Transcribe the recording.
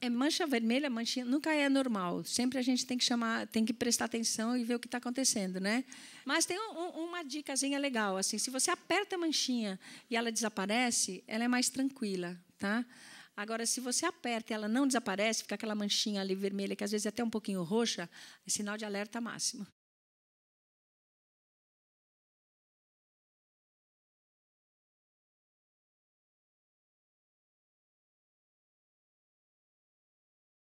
É mancha vermelha, manchinha, nunca é normal. Sempre a gente tem que chamar, tem que prestar atenção e ver o que está acontecendo, né? Mas tem um, uma dicasinha legal, assim, se você aperta a manchinha e ela desaparece, ela é mais tranquila, tá? Agora, se você aperta e ela não desaparece, fica aquela manchinha ali vermelha, que às vezes é até um pouquinho roxa, é sinal de alerta máximo.